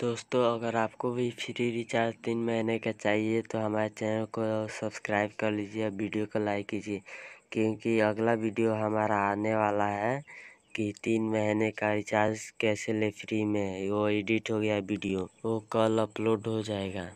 दोस्तों अगर आपको भी फ्री रिचार्ज तीन महीने का चाहिए तो हमारे चैनल को सब्सक्राइब कर लीजिए वीडियो को लाइक कीजिए क्योंकि अगला वीडियो हमारा आने वाला है कि तीन महीने का रिचार्ज कैसे ले फ्री में वो एडिट हो गया वीडियो वो कल अपलोड हो जाएगा